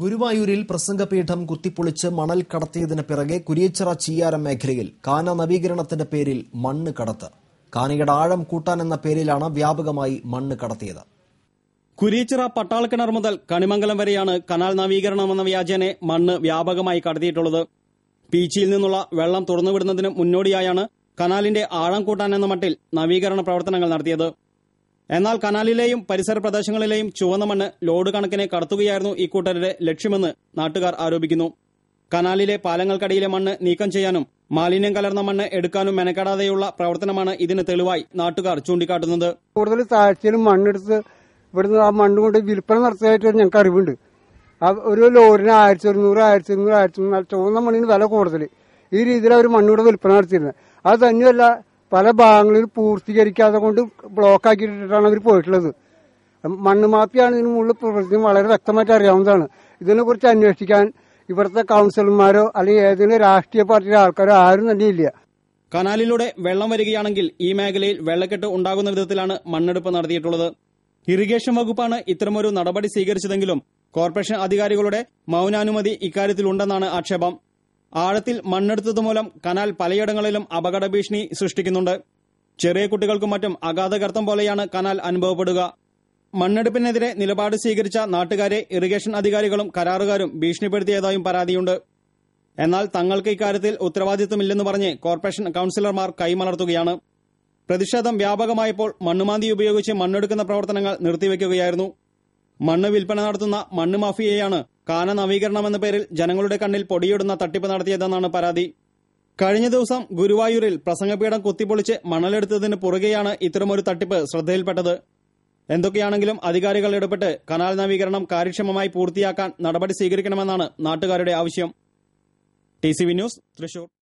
ഗുരുവായൂരിൽ പ്രസംഗപീഠം കുത്തിപ്പൊളിച്ച് മണൽ കടത്തിയതിന് പിറകെ കുരിയച്ചിറ ചീയാരം മേഖലയിൽ കാന നവീകരണത്തിന്റെ പേരിൽ മണ്ണ് കടത്ത് കാനയുടെ ആഴം കൂട്ടാൻ എന്ന പേരിലാണ് വ്യാപകമായി മണ്ണ് കടത്തിയത് കുരിയച്ചിറ പട്ടാളക്കിണർ മുതൽ കണിമംഗലം വരെയാണ് കനാൽ നവീകരണം എന്ന വ്യാജേനെ മണ്ണ് വ്യാപകമായി കടത്തിയിട്ടുള്ളത് പീച്ചിയിൽ നിന്നുള്ള വെള്ളം തുറന്നുവിടുന്നതിന് മുന്നോടിയായാണ് കനാലിന്റെ ആഴം കൂട്ടാൻ എന്ന മട്ടിൽ നവീകരണ പ്രവർത്തനങ്ങൾ നടത്തിയത് എന്നാൽ കനാലിലെയും പരിസര പ്രദേശങ്ങളിലെയും ചുവന്ന മണ്ണ് ലോഡ് കണക്കിനെ കടത്തുകയായിരുന്നു ഇക്കൂട്ടരുടെ ലക്ഷ്യമെന്ന് നാട്ടുകാർ ആരോപിക്കുന്നു കനാലിലെ പാലങ്ങൾക്കടിയിലെ മണ്ണ് നീക്കം ചെയ്യാനും മാലിന്യം കലർന്ന മണ്ണ് എടുക്കാനും മെനക്കെടാതെയുള്ള പ്രവർത്തനമാണ് ഇതിന് തെളിവായി നാട്ടുകാർ ചൂണ്ടിക്കാട്ടുന്നത് കൂടുതൽ താഴ്ചയിലും മണ്ണെടുത്ത് ഇവിടുന്ന് ആ മണ്ണ് കൊണ്ട് വിൽപ്പന നടത്തിയായിട്ട് ഞങ്ങൾക്ക് അറിവുണ്ട് ഒരു ലോറിന് ആയിരത്തി ഒരുന്നൂറ് ആയിരത്തി ഒരുന്നൂറ് ആയിരത്തി ചുവന്ന മണ്ണിന് വില കൂടുതൽ ഈ രീതിയിൽ അവർ മണ്ണ് വിൽപ്പന നടത്തിയിരുന്നത് അത് തന്നെയല്ല പല ഭാഗങ്ങളിൽ പൂർത്തീകരിക്കാതെ കൊണ്ട് ആക്കിയിട്ടാണ് അവർ പോയിട്ടുള്ളത് മണ്ണ് മാപ്പിയാണ് ഇതിന് മുകളിൽ പ്രവർത്തിക്കും വളരെ വ്യക്തമായിട്ട് അറിയാവുന്നതാണ് ഇതിനെക്കുറിച്ച് അന്വേഷിക്കാൻ ഇവിടുത്തെ കൗൺസിലർമാരോ അല്ലെങ്കിൽ ഏതെങ്കിലും രാഷ്ട്രീയ പാർട്ടിയിലെ ആൾക്കാരോ ആരും തന്നെ ഇല്ല കനാലിലൂടെ വെള്ളം വരികയാണെങ്കിൽ ഈ മേഖലയിൽ വെള്ളക്കെട്ട് ഉണ്ടാകുന്ന വിധത്തിലാണ് മണ്ണെടുപ്പ് നടത്തിയിട്ടുള്ളത് ഇറിഗേഷൻ വകുപ്പാണ് ഇത്തരമൊരു നടപടി സ്വീകരിച്ചതെങ്കിലും കോർപ്പറേഷൻ അധികാരികളുടെ മൌനാനുമതി ഇക്കാര്യത്തിലുണ്ടെന്നാണ് ആക്ഷേപം ആഴത്തിൽ മണ്ണെടുത്തതുമൂലം കനാൽ പലയിടങ്ങളിലും അപകട ഭീഷണി സൃഷ്ടിക്കുന്നുണ്ട് ചെറിയ കുട്ടികൾക്കും മറ്റും അഗാധഗർത്തം പോലെയാണ് കനാൽ അനുഭവപ്പെടുക മണ്ണെടുപ്പിനെതിരെ നിലപാട് സ്വീകരിച്ച നാട്ടുകാരെ ഇറിഗേഷൻ അധികാരികളും കരാറുകാരും ഭീഷണിപ്പെടുത്തിയതായും പരാതിയുണ്ട് എന്നാൽ തങ്ങൾക്ക് ഇക്കാര്യത്തിൽ ഉത്തരവാദിത്വമില്ലെന്ന് പറഞ്ഞ് കോർപ്പറേഷൻ കൌൺസിലർമാർ കൈമലർത്തുകയാണ് പ്രതിഷേധം വ്യാപകമായപ്പോൾ മണ്ണുമാന്തി ഉപയോഗിച്ച് മണ്ണെടുക്കുന്ന പ്രവർത്തനങ്ങൾ നിർത്തിവെക്കുകയായിരുന്നു മണ്ണ് വിൽപ്പന നടത്തുന്ന മണ്ണ് മാഫിയയാണ് കാന നവീകരണം എന്ന പേരിൽ ജനങ്ങളുടെ കണ്ണിൽ പൊടിയിടുന്ന തട്ടിപ്പ് നടത്തിയതെന്നാണ് പരാതി കഴിഞ്ഞ ദിവസം ഗുരുവായൂരിൽ പ്രസംഗപീഠം കുത്തിപ്പൊളിച്ച് മണലെടുത്തതിന് പുറകെയാണ് ഇത്തരമൊരു തട്ടിപ്പ് ശ്രദ്ധയിൽപ്പെട്ടത് എന്തൊക്കെയാണെങ്കിലും അധികാരികൾ ഇടപെട്ട് കനാൽ നവീകരണം കാര്യക്ഷമമായി പൂർത്തിയാക്കാൻ നടപടി സ്വീകരിക്കണമെന്നാണ് നാട്ടുകാരുടെ ആവശ്യം ടി ന്യൂസ് തൃശൂർ